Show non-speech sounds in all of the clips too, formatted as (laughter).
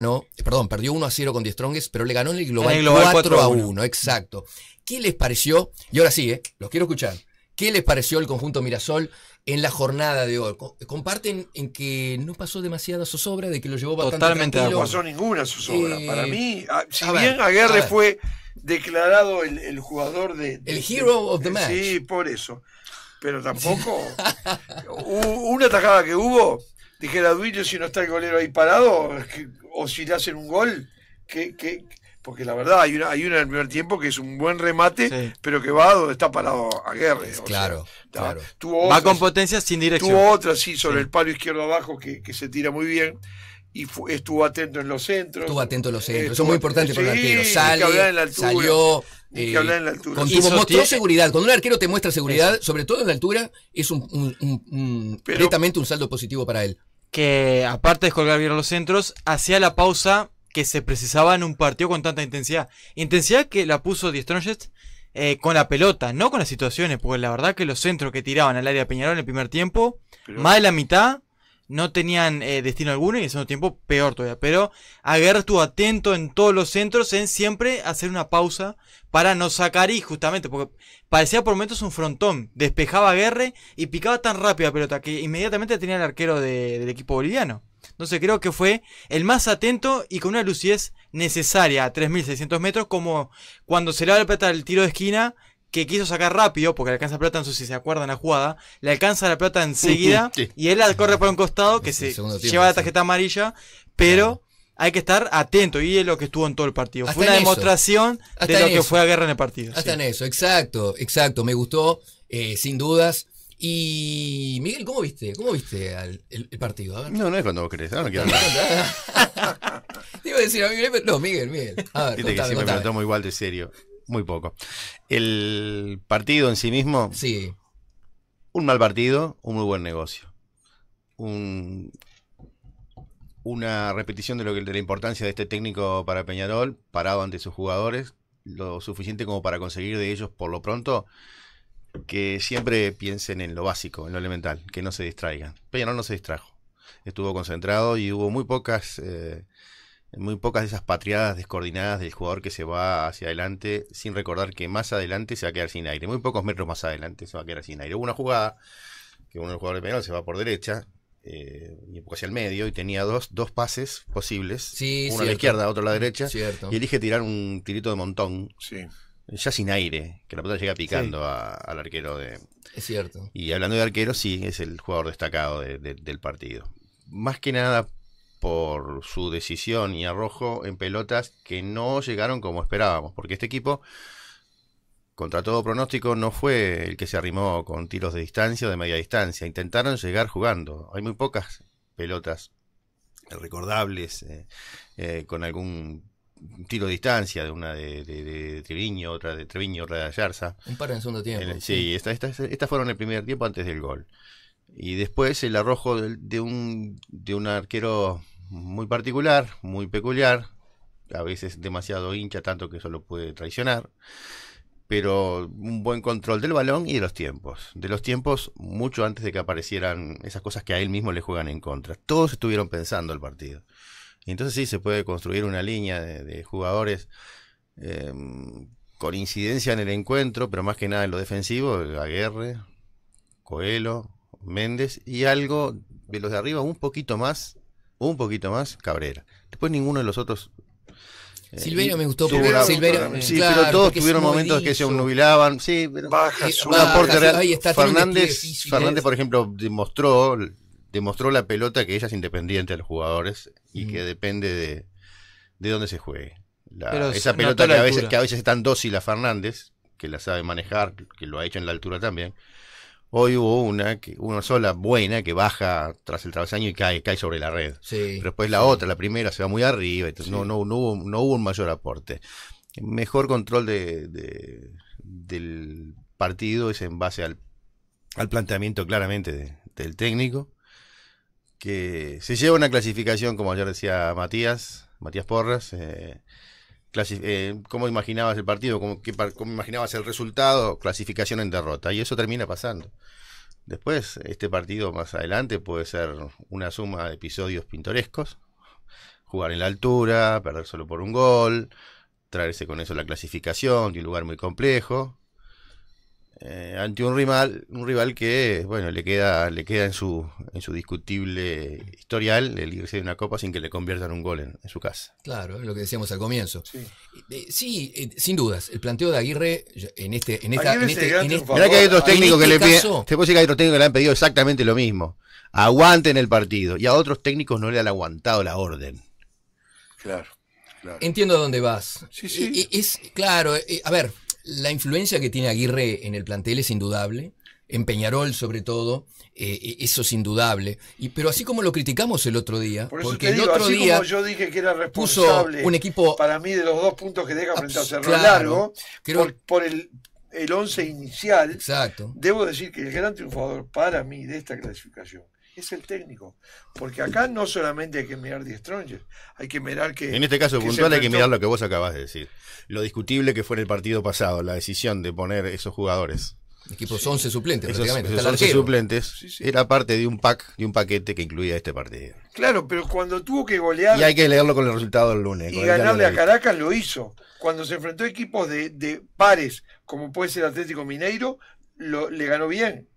no, perdón, perdió 1 a 0 con 10 pero le ganó en el global, 4, a 1. Exacto. ¿Qué les pareció? Y ahora sí, ¿eh? los quiero escuchar. ¿Qué les pareció el conjunto Mirasol en la jornada de hoy? Comparten en que no pasó demasiada zozobra, de que lo llevó bastante Totalmente no pasó ninguna zozobra. Eh, Para mí, ah, si bien Aguerre fue declarado el, jugador de, El hero of the eh, match. Sí, por eso. Pero (laughs) tampoco... una atajada que hubo la Duilio, si no está el golero ahí parado, o si le hacen un gol, que, porque la verdad hay una, hay una en el primer tiempo que es un buen remate, pero que va donde está parado a Claro, claro. va con potencia sin dirección. Tuvo otra, sí, sobre el palo izquierdo abajo que, se tira muy bien y estuvo atento en los centros. Estuvo atento en los centros. Eso es muy importante para el arquero. Sale, salió. que en la altura. seguridad. Cuando un arquero te muestra seguridad, sobre todo en la altura, es un, un, un saldo positivo para él que, aparte de colgar bien los centros, hacía la pausa que se precisaba en un partido con tanta intensidad. Intensidad que la puso Die eh, con la pelota, no con las situaciones, porque la verdad que los centros que tiraban al área de Peñarol en el primer tiempo, más de la mitad no tenían eh, destino alguno y en ese tiempo peor todavía. Pero Aguerre estuvo atento en todos los centros en siempre hacer una pausa para no sacar y justamente porque parecía por momentos un frontón. Despejaba Guerre y picaba tan rápida la pelota que inmediatamente tenía el arquero del equipo boliviano. Entonces creo que fue el más atento y con una lucidez necesaria a 3.600 metros como cuando se le va a pelota el tiro de esquina que quiso sacar rápido, porque le alcanza plata, no sé si se acuerdan la jugada, le alcanza la plata enseguida y él corre por un costado que este se lleva la tarjeta amarilla, pero hay que estar atento y es lo que estuvo en todo el partido. fue una demostración de lo que fue a guerra en el partido. Hasta en eso, exacto, exacto, me gustó, eh, sin dudas. Y Miguel, ¿cómo viste? ¿Cómo viste el, partido? No, no es cuando vos querés, (laughs) no, no quiero hablar. (laughs) Te iba a decir a Miguel, no, Miguel, Miguel. que siempre me igual de serio muy poco. El partido en sí mismo. Sí. Un mal partido, un muy buen negocio. Un, una repetición de lo que de la importancia de este técnico para Peñarol, parado ante sus jugadores, lo suficiente como para conseguir de ellos por lo pronto que siempre piensen en lo básico, en lo elemental, que no se distraigan. Peñarol no se distrajo, estuvo concentrado y hubo muy pocas eh, muy pocas de esas patriadas descoordinadas del jugador que se va hacia adelante sin recordar que más adelante se va a quedar sin aire. Muy pocos metros más adelante se va a quedar sin aire. Hubo una jugada que uno de jugador de penal se va por derecha eh, y hacia el medio y tenía dos, pases posibles. Sí, uno a la izquierda, otro a la derecha. Y elige tirar un tirito de montón. Sí. Ya sin aire, que la pelota llega picando al arquero de... Es cierto. Y hablando de arquero, sí, es el jugador destacado del partido. Más que nada por su decisión y arrojo en pelotas que no llegaron como esperábamos, porque este equipo, contra todo pronóstico, no fue el que se arrimó con tiros de distancia o de media distancia, intentaron llegar jugando, hay muy pocas pelotas recordables eh, eh, con algún tiro de distancia de una de, de, Treviño, otra de Treviño, otra de Ayarza. Un par en segundo tiempo. sí, Estas fueron el primer tiempo antes del gol. Y después el arrojo de, un, de un arquero muy particular, muy peculiar, a veces demasiado hincha, tanto que eso lo puede traicionar, pero un buen control del balón y de los tiempos. De los tiempos mucho antes de que aparecieran esas cosas que a él mismo le juegan en contra. Todos estuvieron pensando el partido. entonces sí se puede construir una línea de, jugadores em, con incidencia en el encuentro, pero más que nada en lo defensivo, Aguerre, Coelho, Méndez y algo de los de arriba, un poquito más, un poquito más Cabrera. Después ninguno de los otros. Eh, me gustó porque Silverio, eh, sí, pero todos tuvieron momentos que se anubilaban Sí, baja, eh, Fernández, Fernández, por ejemplo, demostró, demostró la pelota que ella es independiente de los jugadores y mm. que depende de, de dónde se juegue. esa pelota que a, veces, que a veces es tan dócil a Fernández, que la sabe manejar, que lo ha hecho en la altura también. Hoy hubo una, que, una sola buena que baja tras el travesaño y cae, cae sobre la red. Sí, después la otra, la primera, se va muy arriba. Entonces no, hubo, un mayor aporte. Mejor control del partido es en base al, planteamiento claramente del técnico, que se lleva una clasificación, como ayer decía Matías, Matías Porras. Eh, eh, cómo imaginabas el partido, cómo, cómo imaginabas el resultado, clasificación en derrota. Y eso termina pasando. Después, este partido más adelante puede ser una suma de episodios pintorescos. Jugar en la altura, perder solo por un gol, traerse con eso la clasificación de un lugar muy complejo. Eh, ante un rival, un rival que bueno le queda, le queda en su, en su discutible historial el irse de una copa sin que le conviertan un gol en, su casa. Claro, es lo que decíamos al comienzo. Sí, eh, eh, sin dudas, el planteo de Aguirre en este, en esta, este, este que hay otros técnicos que este le que hay otros técnicos que le han pedido exactamente lo mismo. Aguanten el partido. Y a otros técnicos no le han aguantado la orden. Claro, claro. Entiendo a dónde vas. Sí, sí. Es, claro, a ver, la influencia que tiene Aguirre en el plantel es indudable, en Peñarol sobre todo, eh, e-, eso es indudable. Y, pero así como lo criticamos el otro día, porque el otro así día como yo dije que era responsable un equipo para mí de los dos puntos que deja frente a Cerro Largo, por, el el 11 inicial, debo decir que el gran triunfador para mí de esta clasificación es el técnico. Porque acá no solamente hay que mirar The Strongest, hay que mirar que. En este caso puntual hay que mirar lo que vos acabas de decir. Lo discutible que fue en el partido pasado, la decisión de poner esos jugadores. Equipos 11 suplentes, esos, prácticamente. 11 suplentes era parte de un pack, de un paquete que incluía este partido. Claro, pero cuando tuvo que golear. Y hay que leerlo con el resultado del lunes. Y ganarle a Caracas lo hizo. Cuando se enfrentó a equipos de, pares, como puede ser Atlético Mineiro, lo, le ganó bien.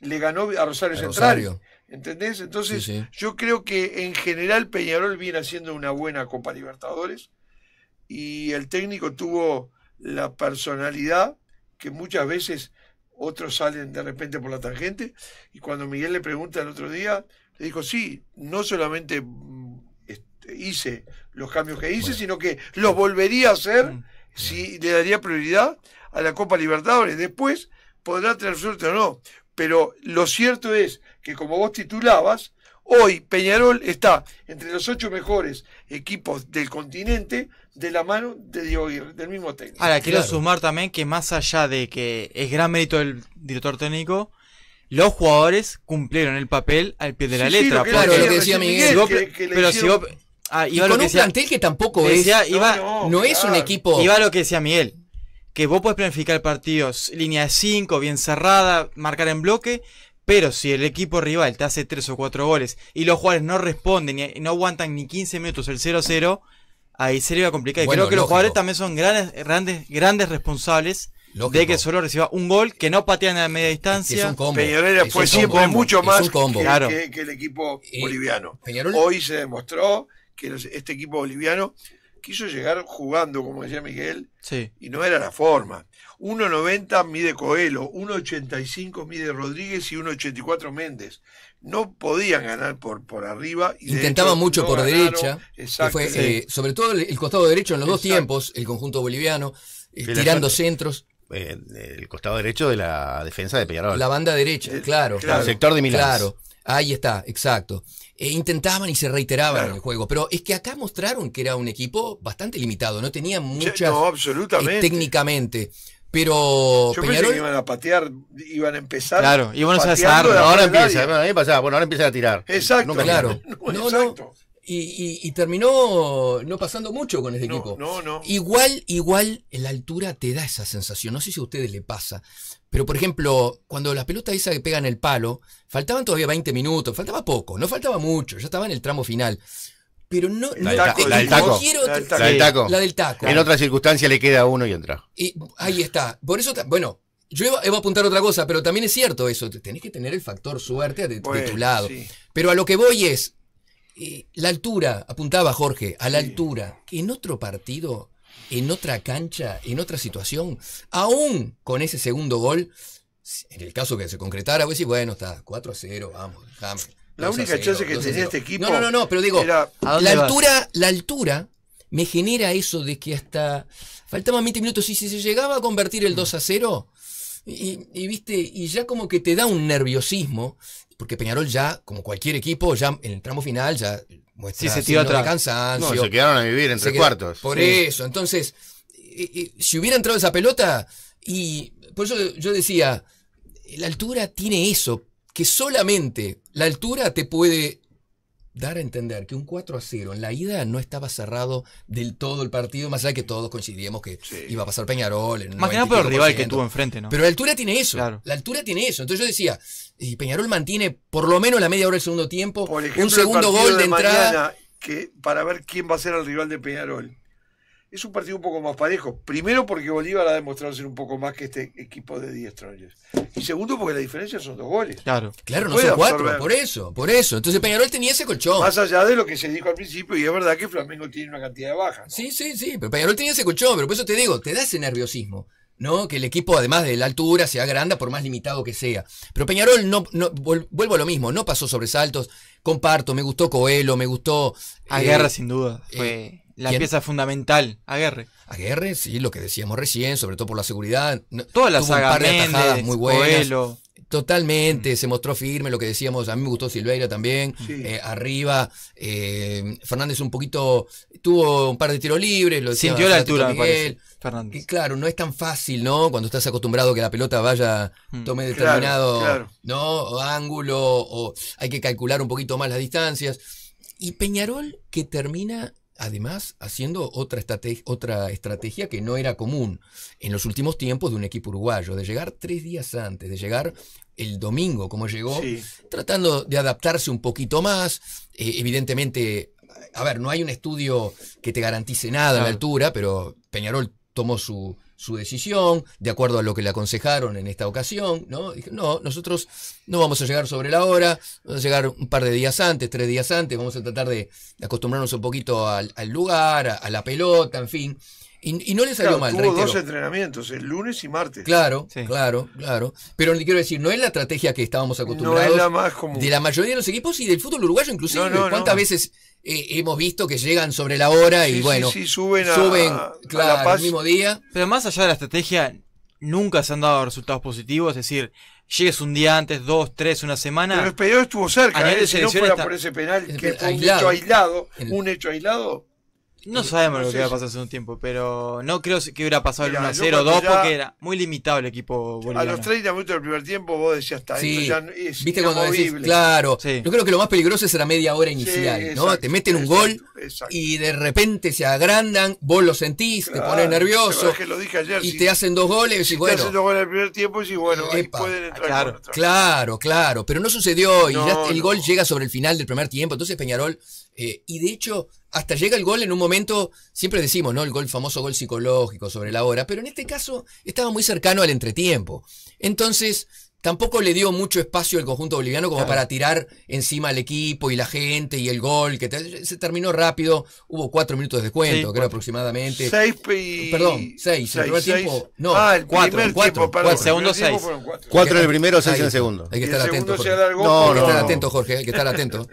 Le ganó a Rosario. Central ¿Entendés? Entonces, yo creo que en general Peñarol viene haciendo una buena Copa Libertadores y el técnico tuvo la personalidad que muchas veces otros salen de repente por la tangente. Y cuando Miguel le pregunta el otro día, le dijo, sí, no solamente mm, hice los cambios que hice, sino que los volvería a hacer mm, si le daría prioridad a la Copa Libertadores. Después podrá tener suerte o no. Pero lo cierto es que como vos titulabas, hoy Peñarol está entre los ocho mejores equipos del continente de la mano de Diego del mismo técnico. Ahora, quiero sumar también que más allá de que es gran mérito del director técnico, los jugadores cumplieron el papel al pie de la letra. claro, lo que decía Miguel. pero si con que tampoco es. no, es un equipo. Iba lo que decía Miguel. Que vos puedes planificar partidos, línea de 5, bien cerrada, marcar en bloque, pero si el equipo rival te hace 3 o 4 goles y los jugadores no responden y no aguantan ni 15 minutos el 0-0, ahí sería complicado y creo que los jugadores también son grandes, grandes, grandes responsables de que solo reciba un gol, que no patean a media distancia. Peñarol fue siempre mucho más que, el equipo eh, boliviano. Hoy se demostró que este equipo boliviano quiso llegar jugando, como decía Miguel, y no era la forma. 1,90 mide Coelho, 1,85 mide Rodríguez y 1,84 Méndez. No podían ganar por, por arriba. Intentaban mucho por derecha. fue, eh, sobre todo el, costado derecho en los dos tiempos, el conjunto boliviano, eh, tirando eh, centros. el costado derecho de la defensa de Peñarol. La banda derecha, claro, El sector de Milán. Claro. Ahí está, exacto. E intentaban y se reiteraban en el juego, pero es que acá mostraron que era un equipo bastante limitado, no tenía muchas técnicamente. Pero Yo iban a patear, iban a empezar. Claro, iban a empezar. Ahora empieza, ahora empiezan a tirar. Exacto. claro. (laughs) Y, terminó no pasando mucho con ese equipo. No, no. Igual, igual la altura te da esa sensación. No sé si a ustedes le pasa. Pero, por ejemplo, cuando las pelotas esas que pegan el palo, faltaban todavía 20 minutos, faltaba poco, no faltaba mucho, ya estaba en el tramo final. Pero no, la, del taco. la, del taco. En otra circunstancia le queda uno y entra. Y ahí está. Por eso, bueno, yo iba, a apuntar otra cosa, pero también es cierto eso. Tenés que tener el factor suerte de, tu lado. Pero a lo que voy es eh, la altura, apuntaba Jorge, a la altura. En otro partido, en otra cancha, en otra situación, aún con ese segundo gol, en el caso que se concretara, voy a bueno, está 4 a 0, vamos, vamos. La única chance que tenía este equipo. No, no, no, pero digo, la altura, la altura me genera eso de que hasta faltaban 20 minutos y si se llegaba a convertir el 2 a 0 y, viste y ya como que te da un nerviosismo porque Peñarol ya como cualquier equipo ya en el tramo final ya muestra sí, se atrás. cansancio no, se quedaron a vivir entre cuartos por eso entonces eh, eh, si hubiera entrado esa pelota y por eso yo decía la altura tiene eso que solamente la altura te puede dar a entender que un 4 a 0 en la ida no estaba cerrado del todo el partido, más allá de que todos coincidíamos que iba a pasar Peñarol. En más que el rival que tuvo enfrente, ¿no? Pero la altura tiene eso. La altura tiene eso. Entonces yo decía, y Peñarol mantiene por lo menos la media hora del segundo tiempo, un segundo gol de, de entrada. Que, para ver quién va a ser el rival de Peñarol es un partido un poco más parejo. Primero porque Bolívar ha demostrado ser un poco más que este equipo de 10 troyes. Y segundo porque la diferencia son dos goles. Claro, claro, no, son cuatro, por eso, por eso. Entonces Peñarol tenía ese colchón. Más allá de lo que se dijo al principio, y es verdad que Flamengo tiene una cantidad de bajas. Sí, sí, sí, pero Peñarol tenía ese colchón, pero por eso te digo, te da ese nerviosismo. ¿no? Que el equipo, además de la altura, sea grande por más limitado que sea. Pero Peñarol, no, no vuelvo a lo mismo, no pasó sobresaltos. Comparto, me gustó Coelho, me gustó. a ah, guerra eh, sin duda. Eh, la pieza fundamental, Aguerre. Aguerre, sí, lo que decíamos recién, sobre todo por la seguridad. Todas las Tuvo muy buenas. Totalmente, se mostró firme lo que decíamos. A mí me gustó Silveira también. Eh, arriba, eh, Fernández un poquito. Tuvo un par de tiros libres. Lo Sintió la altura, me Fernández. Y claro, no es tan fácil, ¿no? Cuando estás acostumbrado a que la pelota vaya, mm. tome determinado ¿no? ángulo, o hay que calcular un poquito más las distancias. Y Peñarol que termina además haciendo otra, otra estrategia que no era común en los últimos tiempos de un equipo uruguayo, de llegar tres días antes, de llegar el domingo como llegó, tratando de adaptarse un poquito más, eh, evidentemente... A ver, no hay un estudio que te garantice nada a la altura, pero Peñarol tomó su, su decisión, de acuerdo a lo que le aconsejaron en esta ocasión, ¿no? no, nosotros no vamos a llegar sobre la hora, vamos a llegar un par de días antes, tres días antes, vamos a tratar de acostumbrarnos un poquito al, lugar, a la pelota, en fin. Y, no les salió mal. Tuvo dos entrenamientos, el lunes y martes. Claro, claro, claro. Pero le quiero decir, no es la estrategia que estábamos acostumbrados. No es la más común. De la mayoría de los equipos y del fútbol uruguayo, inclusive. ¿Cuántas veces eh, hemos visto que llegan sobre la hora y bueno, sí, suben, suben a, mismo día? Pero más allá de la estrategia, nunca se han dado resultados positivos. Es decir, llegues un día antes, dos, tres, una semana. Pero el estuvo cerca, ¿eh? si no fuera por ese penal, que un hecho aislado, un hecho aislado no sabemos lo que iba a pasar hace un tiempo, pero no creo que hubiera pasado el 1-0 2 porque era muy limitado el equipo boliviano. A los 30 minutos del primer tiempo vos decías, está, sí. ya es ¿Viste cuando decís, claro, yo creo que lo más peligroso es la media hora inicial, ¿no? te meten un gol y de repente se agrandan, vos lo sentís, te pones nervioso y te hacen dos goles y bueno. Te hacen dos goles el primer tiempo y bueno, pueden entrar claro, claro, claro, pero no sucedió y el gol llega sobre el final del primer tiempo, entonces Peñarol eh, y de hecho, hasta llega el gol en un momento, siempre decimos, ¿no? El gol, famoso gol psicológico sobre la hora, pero en este caso estaba muy cercano al entretiempo. Entonces, tampoco le dio mucho espacio el conjunto boliviano como para tirar encima al equipo y la gente y el gol, que se terminó rápido, hubo cuatro minutos de descuento, creo aproximadamente. Seis Perdón, seis, seis, el tiempo. No, cuatro, cuatro, segundo seis. Cuatro en el primero, seis en el segundo. Hay que estar atento. Jorge. hay que estar atento, Jorge, hay que estar atento.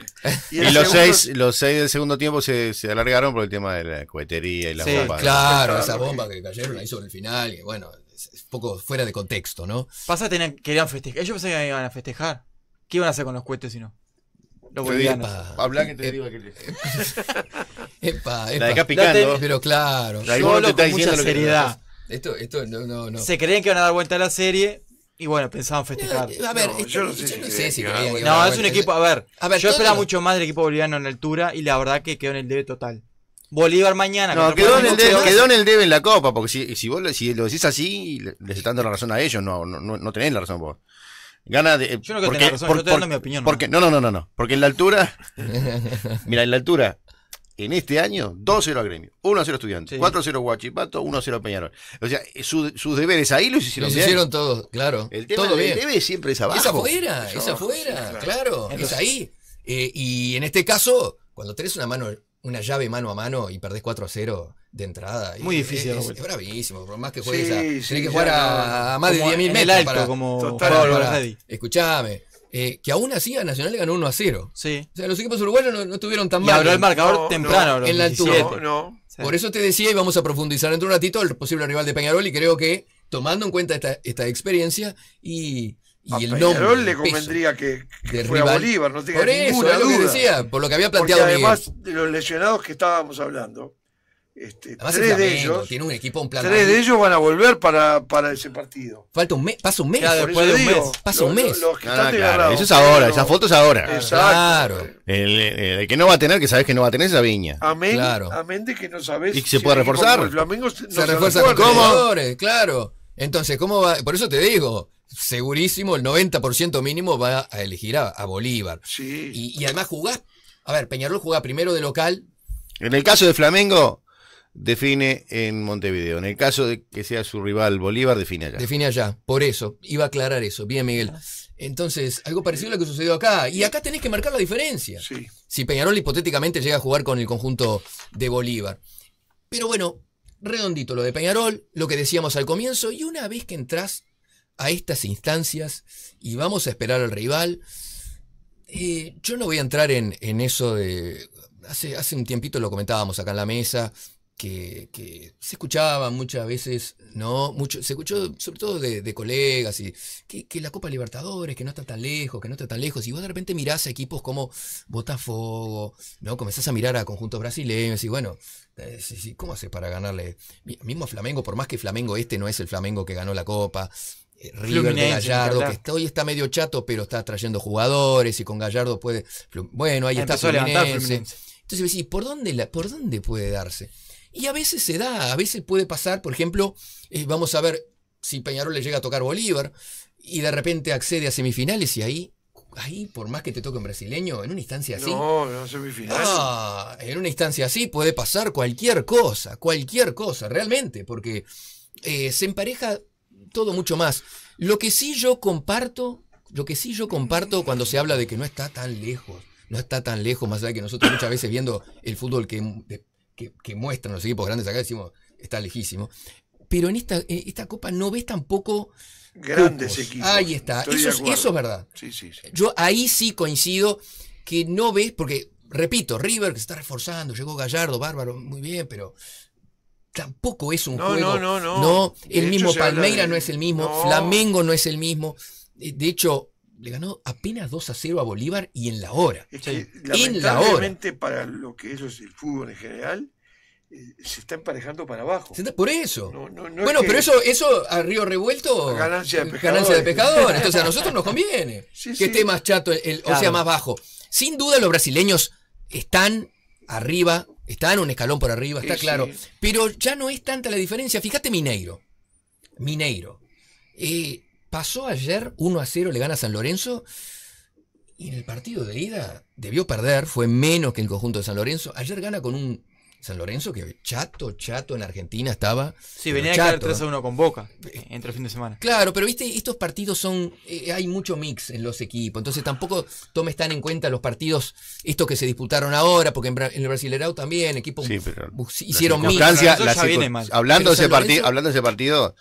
y, los seis, los seis del segundo tiempo se, se, alargaron por el tema de la cohetería y las sí, bombas. Claro, esas esa bomba que cayeron ahí sobre el final, bueno, es un poco fuera de contexto, ¿no? Pasa querían festejar. Ellos pensaban que iban a festejar. ¿Qué iban a hacer con los cohetes si no? Los bolivianos. Habla que te eh, digo eh, que Epa, (laughs) epa. La de Pero claro. Solo con mucha seriedad. Esto, esto no, no, no. Se creían que iban a dar vuelta a la serie y bueno, pensaban eh, festejar. a ver, este, yo no sé, si, No, es un equipo, a ver, yo esperaba mucho más del equipo boliviano en altura y la verdad que quedó en el debe total. Bolívar mañana. No, quedó en, el debe, quedó en el debe en la copa, porque si, vos si lo decís así, les están dando la razón a ellos, no, no, no tenés la razón vos. Gana de. Yo no creo que razón, por, yo estoy dando mi opinión. Porque, ¿no? no, no, no, no. Porque en la altura. (laughs) mira, en la altura, en este año, 2-0 a Gremio, 1-0 Estudiantes, 4-0 Guachipato, 1-0 Peñarol. O sea, sus deberes ahí los hicieron bien. hicieron todos, claro. El tema del debe siempre es abajo. Es afuera, es afuera, claro. Es ahí. Eh, y en este caso, cuando tenés una mano una llave mano a mano y perdés 4 a 0 de entrada. Muy difícil. Es, es, bravísimo, por más que juegues a, que jugar a, más de 10.000 metros. como escuchame. Eh, que aún así a Nacional le ganó 1 a 0. Sí. O sea, los equipos uruguayos no, no estuvieron tan mal. Y abrió el marcador temprano, en la altura. No, Por eso te decía, y vamos a profundizar dentro de un ratito, el posible rival de Peñarol, y creo que tomando en cuenta esta, esta experiencia y y el nombre, le convendría que, que fuera Bolívar, no tenga por eso, ninguna lo Que decía, por lo que había planteado Porque además de los lesionados que estábamos hablando, este, tres de ellos tiene un equipo un plan tres de ellos van a volver para, para ese partido. Falta un mes, pasa un mes, pasa un mes. Eso es ahora, esa foto es ahora. Exacto. Claro. El, que no va a tener, que sabes que no va a tener esa Viña. Amén, claro. amén de que no sabes. Y que se puede reforzar. los no se, se jugadores, claro. Entonces, ¿cómo va? Por eso te digo, segurísimo, el 90% mínimo va a elegir a, Bolívar. Sí. Y, además jugar. A ver, Peñarol juega primero de local. En el caso de Flamengo, define en Montevideo. En el caso de que sea su rival Bolívar, define allá. Define allá, por eso. Iba a aclarar eso. Bien, Miguel. Entonces, algo parecido a lo que sucedió acá. Y acá tenés que marcar la diferencia. Sí. Si Peñarol hipotéticamente llega a jugar con el conjunto de Bolívar. Pero bueno, redondito lo de Peñarol, lo que decíamos al comienzo, y una vez que entras a estas instancias y vamos a esperar al rival, eh, yo no voy a entrar en, eso de... Hace, hace, un tiempito lo comentábamos acá en la mesa, que, se escuchaba muchas veces, ¿no? Mucho, se escuchó sobre todo de, colegas, y, que, que, la Copa Libertadores, que no está tan lejos, que no está tan lejos, y vos de repente mirás a equipos como Botafogo, ¿no? Comenzás a mirar a conjuntos brasileños y bueno, eh, ¿Cómo hace para ganarle? Mismo Flamengo, por más que Flamengo este no es el Flamengo que ganó la Copa. Eh, River de Gallardo, que hoy está medio chato, pero está trayendo jugadores y con Gallardo puede. Bueno, ahí ah, está Fluminense. Entonces decís, ¿por dónde, ¿por puede darse? Y a veces se da, a veces puede pasar, por ejemplo, eh, vamos a ver si Peñarol le llega a tocar Bolívar y de repente accede a semifinales y ahí ahí, por más que te toque un brasileño, en una instancia así. No, no semifinal. Ah, en una instancia así puede pasar cualquier cosa, cualquier cosa, realmente, porque eh, se empareja todo mucho más. Lo que sí yo comparto, lo que sí yo comparto cuando se habla de que no está tan lejos, no está tan lejos, más allá de que nosotros muchas veces viendo el fútbol que, muestran los equipos grandes acá decimos, está lejísimo. Pero en esta, en esta copa no ves tampoco grandes equipos. Ahí está, eso es, verdad. Yo ahí sí coincido que no ves, porque repito, River que se está reforzando, llegó Gallardo, bárbaro, muy bien, pero tampoco es un no, juego. No, no, el mismo Palmeira no es el mismo, Flamengo no es el mismo. Eh, de hecho, le ganó apenas 2 a 0 a Bolívar y en la hora. en la hora. para lo que eso es el fútbol en general, se está emparejando para abajo. Por eso. bueno, pero eso, eso a río revuelto. Ganancia de pescadores. Eh, ganancia de Entonces a nosotros nos conviene (laughs) que esté más chato, o sea, más bajo. Sin duda los brasileños están arriba, están un escalón por arriba, está claro. Pero ya no es tanta la diferencia. Fíjate Mineiro. Mineiro. Eh, pasó ayer 1 a 0, le gana San Lorenzo. Y en el partido de ida debió perder, fue menos que el conjunto de San Lorenzo. Ayer gana con un San Lorenzo, que chato, chato en Argentina estaba. Sí, venía a quedar 3 a 1 con Boca eh, entre fin de semana. Claro, pero viste, estos partidos son. Eh, hay mucho mix en los equipos. Entonces tampoco tomes tan en cuenta los partidos, estos que se disputaron ahora, porque en, el Brasilerao también, equipos sí, hicieron mix. hablando de ese partido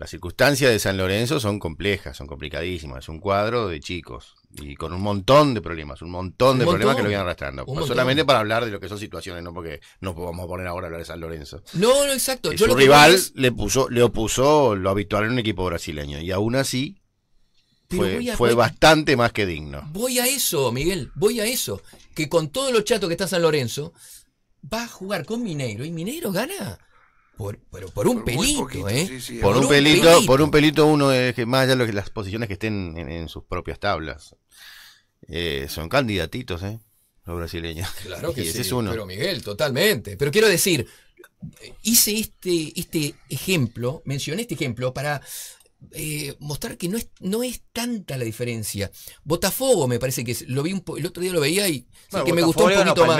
las circunstancias de San Lorenzo son complejas, son complicadísimas. Es un cuadro de chicos y con un montón de problemas, un montón de problemas que lo vienen arrastrando. No pues solamente para hablar de lo que son situaciones, no porque no vamos poner ahora a hablar de San Lorenzo. No, no, exacto. Eh, rival le puso, le opuso lo habitual en un equipo brasileño y aún así fue, bastante más que digno. Voy a eso, Miguel, voy a eso. Que con todos los chatos que está San Lorenzo, va a jugar con Mineiro y Mineiro gana. Por, un pelito, ¿eh? por, un, pelito, por un pelito uno es que más allá de las posiciones que estén en, sus propias tablas. Eh, son candidatitos, ¿eh? Los brasileños. Claro que (laughs) sí, pero Miguel, totalmente. Pero quiero decir, hice este, este ejemplo, mencioné este ejemplo para eh, mostrar que no es, no es tanta la diferencia. Botafogo me parece que lo vi el otro día lo veía y que me gustó un poquito más.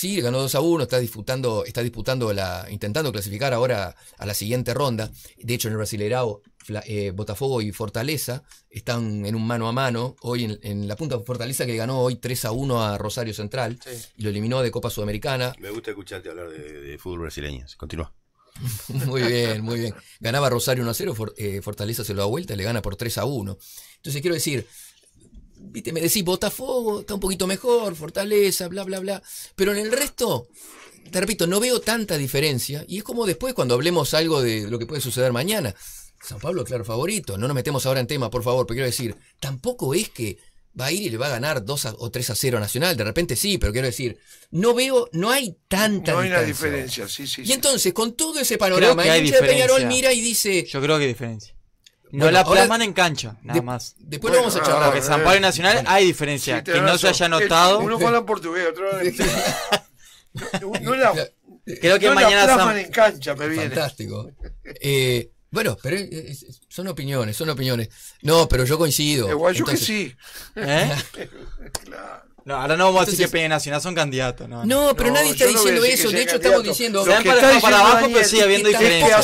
Sí, ganó 2 a 1, está disputando, está disputando la, intentando clasificar ahora a la siguiente ronda. De hecho, en el Brasileirao, eh, Botafogo y Fortaleza están en un mano a mano. Hoy en, la punta Fortaleza que ganó hoy 3 a 1 a Rosario Central y lo eliminó de Copa Sudamericana. Me gusta escucharte hablar de, fútbol brasileño. Continúa. (laughs) muy bien, muy bien. Ganaba Rosario 1 a 0, eh, Fortaleza se lo da vuelta, le gana por 3 a 1. Entonces quiero decir, viste, me decís, Botafogo está un poquito mejor, Fortaleza, bla, bla, bla. Pero en el resto, te repito, no veo tanta diferencia. Y es como después cuando hablemos algo de lo que puede suceder mañana. San Pablo, claro, favorito. No nos metemos ahora en tema, por favor, pero quiero decir, tampoco es que va a ir y le va a ganar 2 o 3 a 0 a Nacional. De repente sí, pero quiero decir, no veo, no hay tanta No hay una diferencia, sí, sí. Y entonces, con todo ese panorama, el hincha Peñarol mira y dice... Yo creo que hay diferencia. No la plasman en cancha, nada más. Después lo vamos a charlar. Porque San Pablo y Nacional hay diferencia. que no se haya notado. uno habla portugués, otro habla (laughs) Creo que no mañana la en cancha, me viene. Fantástico. Eh, bueno, pero son opiniones, son opiniones. No, pero yo coincido. Igual eh, yo que sí. ¿Eh? (laughs) claro. No, ahora no vamos a decir que Peña Nacional son candidatos. No, no, pero nadie está diciendo eso. De hecho, estamos diciendo. Se han para abajo, pero sí habiendo diferencia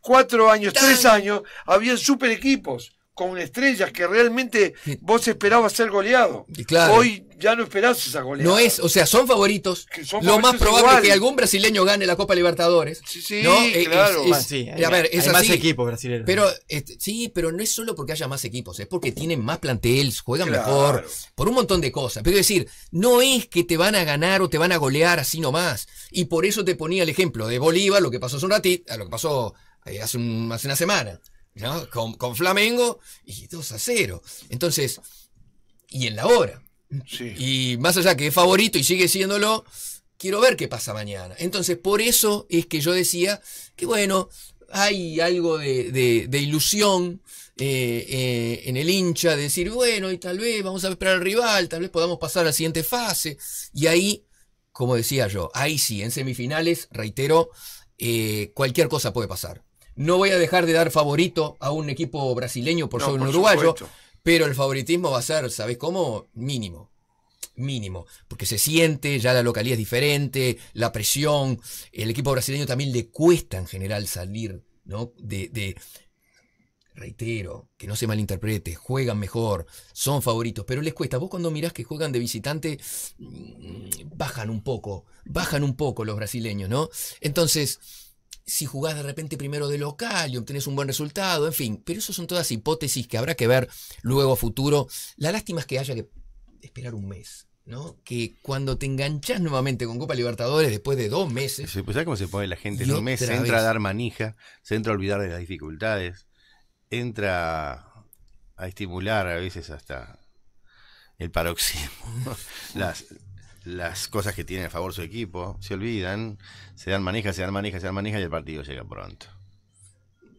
cuatro años, tres años, habían super equipos con estrellas que realmente vos esperabas ser goleado. Hoy ya no esperás esa goleada. No es, o sea, son favoritos. lo más probable es que algún brasileño gane la Copa Libertadores. Sí, sí, eh, claro. sí, a ver, es más equipos brasileños. Pero, este, sí, pero no es solo porque haya más equipos, es porque tienen más planteles, juegan mejor, por un montón de cosas. Pero decir, no es que te van a ganar o te van a golear así nomás. Y por eso te ponía el ejemplo de Bolívar, lo que pasó hace un ratito, lo que pasó hace, una semana, con, Flamengo y 2 a 0. Entonces, y en la hora. Y más allá que es favorito y sigue siéndolo, quiero ver qué pasa mañana. Entonces, por eso es que yo decía que, bueno, hay algo de, ilusión. Eh, eh, en el hincha, de decir, bueno, y tal vez vamos a esperar al rival, tal vez podamos pasar a la siguiente fase. Y ahí, como decía yo, ahí sí, en semifinales, reitero, eh, cualquier cosa puede pasar. No voy a dejar de dar favorito a un equipo brasileño por ser un uruguayo, pero el favoritismo va a ser, ¿sabes cómo? Mínimo. Mínimo. Porque se siente, ya la localidad es diferente, la presión. El equipo brasileño también le cuesta en general salir, ¿no? de, de reitero, que no se malinterprete, juegan mejor, son favoritos, pero les cuesta. Vos cuando mirás que juegan de visitante, mm, bajan un poco, bajan un poco los brasileños, ¿no? Entonces, si jugás de repente primero de local y obtenés un buen resultado, en fin, pero eso son todas hipótesis que habrá que ver luego a futuro. La lástima es que haya que esperar un mes. ¿no? Que cuando te enganchas nuevamente con Copa Libertadores después de dos meses. Pues ¿Sabes cómo se pone la gente en un mes? Se entra a dar manija, se entra a olvidar de las dificultades, entra a estimular a veces hasta el paroxismo, (laughs) las, las cosas que tiene a favor su equipo, se olvidan, se dan manija, se dan manijas se dan manijas y el partido llega pronto.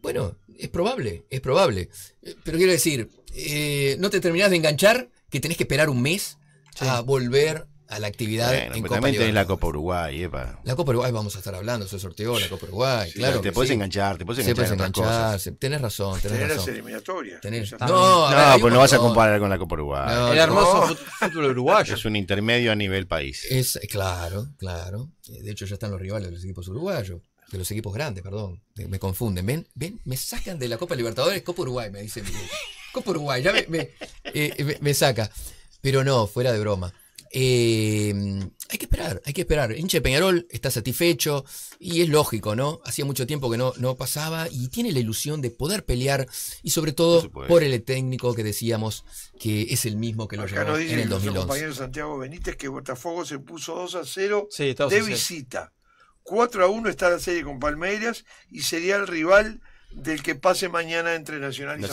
Bueno, es probable, es probable. Eh, pero quiero decir, eh, no te terminás de enganchar que tenés que esperar un mes a volver a la actividad en Copa también tenés la Copa Uruguay, Eva. La Copa Uruguay vamos a estar hablando, se sorteó la Copa Uruguay, claro. Te puedes enganchar, te puedes enganchar. enganchar, cosas. tenés razón, tenés, razón. No, no, pues no vas a comparar con la Copa Uruguay. el hermoso fútbol uruguayo. Es un intermedio a nivel país. Es, claro, claro. De hecho ya están los rivales de los equipos uruguayos de los equipos grandes, perdón. Me confunden. Ven, ven, me sacan de la Copa Libertadores, Copa Uruguay, me dice Copa Uruguay, ya eh, me, saca. Pero no, fuera de broma. Eh, hay que esperar, hay que esperar. Hinche Peñarol está satisfecho y es lógico, ¿no? Hacía mucho tiempo que no, no pasaba y tiene la ilusión de poder pelear y sobre todo por el técnico que decíamos que es el mismo que lo Acá llevó nos dice en el compañero Santiago Benítez que Botafogo se puso 2 a 0 de visita. 4 a 1 está la serie con Palmeiras y sería el rival del que pase mañana entre Nacional y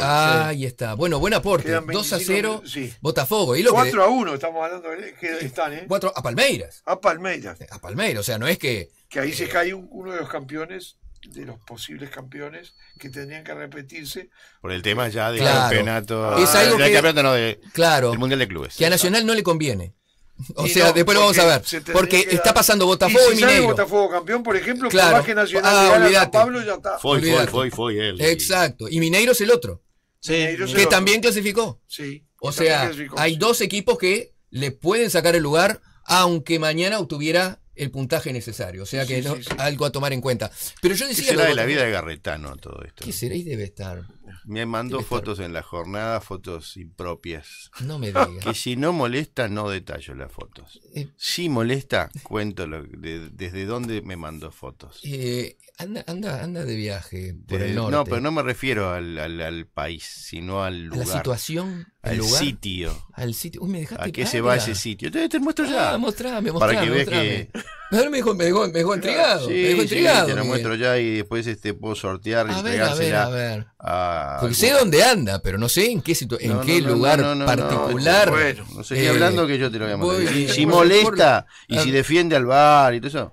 ah, ahí está. Bueno, buen aporte. Dos 2 a 0, Botafogo. Y lo 4 a 1, estamos hablando que están, ¿eh? 4 a Palmeiras. A Palmeiras. A Palmeiras, o sea, no es que... Que ahí se eh, cae uno de los campeones, de los posibles campeones, que tendrían que repetirse. Por el tema ya del claro. campeonato... Es algo que... claro. Mundial de Clubes. Que a Nacional no le conviene. (laughs) O sea, después lo vamos a ver. Porque está pasando Botafogo y, si Botafogo campeón, por ejemplo, ah, Nacional Pablo ya está. Fue, fue, fue, él. Exacto. Y Mineiro es el otro. que también clasificó. Sí. O sea, hay dos equipos que le pueden sacar el lugar, aunque mañana obtuviera el puntaje necesario. O sea que es algo a tomar en cuenta. Pero yo decía. de la vida de Garretano todo esto? ¿Qué será? debe estar. Me mandó fotos en la jornada, fotos impropias. No me digas. Que si no molesta, no detallo las fotos. Eh, si molesta, cuento desde dónde me mandó fotos. Eh, anda, anda, anda de viaje por el norte. No, pero no me refiero al, al, país, sino al lugar. la situación, al sitio. Al sitio. Uy, me dejaste. A qué se va ese sitio. Te, muestro ya. Ah, para que veas que pero me dejó, me dijo me intrigado. me intrigado. te lo muestro ya y después este, puedo sortear y entregársela a ver, Porque sé dónde anda, pero no sé en qué, en qué lugar particular. no sé, si eh, hablando que yo te lo voy a mandar. si (laughs) molesta y si defiende al bar y todo eso.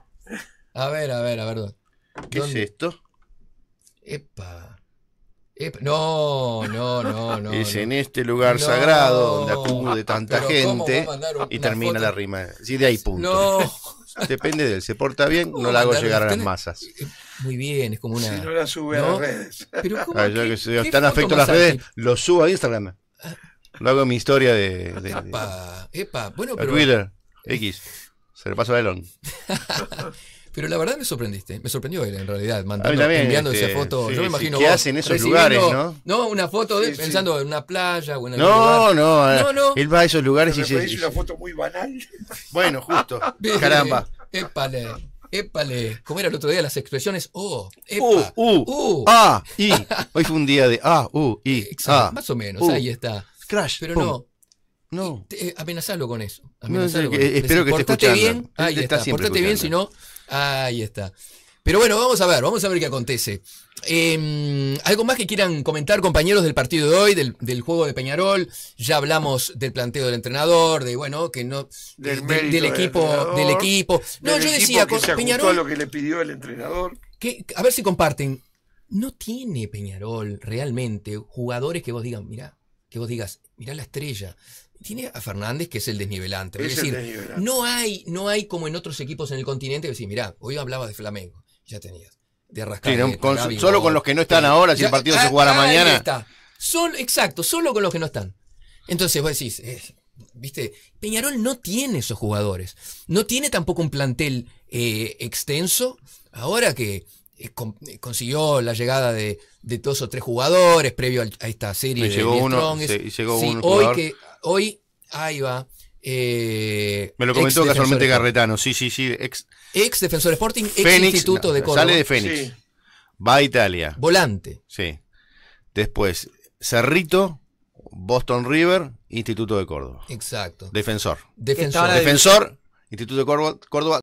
A ver, a ver, a ver. ¿Qué es esto? Epa. No, no, no, no. (laughs) Es en este lugar sagrado donde acude tanta gente y termina la rima. Sí, de ahí punto. No. (laughs) Depende de él. Se porta bien, no la hago llegar a las masas. Eh, eh, muy bien, es como una. Si no la sube a las redes. Pero ¿cómo, ah, yo afecto a las redes, lo subo a Instagram. Ah. Lo hago en mi historia de. de, de epa, bueno, pero. Twitter, X. Se le paso a Elon. (laughs) Pero la verdad me sorprendiste, me sorprendió él en realidad, mandando, enviando este, esa foto. yo me imagino. ¿Qué hacen esos lugares, no? No, una foto pensando en una playa o en no, No, no, Él va a esos lugares y se. Es una foto muy banal. (laughs) Bueno, justo. (laughs) Caramba. Épale. Épale, como era el otro día las expresiones O, oh, U, uh, uh, A, I. (laughs) Hoy fue un día de A, U, I. Exacto, más o menos, ahí está. Crash. Pero no, no. Eh, amenazalo con eso. Amenazalo con eso. Espero que esté escuchando. bien. Ahí está. Portate bien, si no, Ahí está. Pero bueno, vamos a ver, vamos a ver qué acontece. Em, ¿Algo más que quieran comentar, compañeros del partido de hoy, del, juego de Peñarol? Ya hablamos del planteo del entrenador, de bueno, que no. Del, equipo. Del, equipo. No, yo decía, con, Peñarol. lo que le pidió el entrenador. Que, a ver si comparten. No tiene Peñarol realmente jugadores que vos digan, mira, que vos digas, mirá la estrella. Tiene a Fernández, que es el desnivelante. Es, decir, No, hay, no hay como en otros equipos en el continente que decir, mirá, hoy hablaba de Flamengo, ya tenías. De arrascar. solo con los que no están ahora, si el partido se juega mañana. Está. exacto, solo con los que no están. Entonces vos decís, ¿viste? Peñarol no tiene esos jugadores. No tiene tampoco un plantel eh, extenso. Ahora que eh, eh, consiguió la llegada de, de dos o tres jugadores previo a esta serie llegó uno, hoy que hoy ahí va eh, Me lo comentó casualmente Garretano, sí, sí, sí. Ex, ex defensor Sporting, ex instituto de Córdoba. Sale de Fénix. Va a Italia. Volante. Sí. Después, Cerrito, Boston River, Instituto de Córdoba. Exacto. Defensor. Defensor. Defensor, Instituto de Córdoba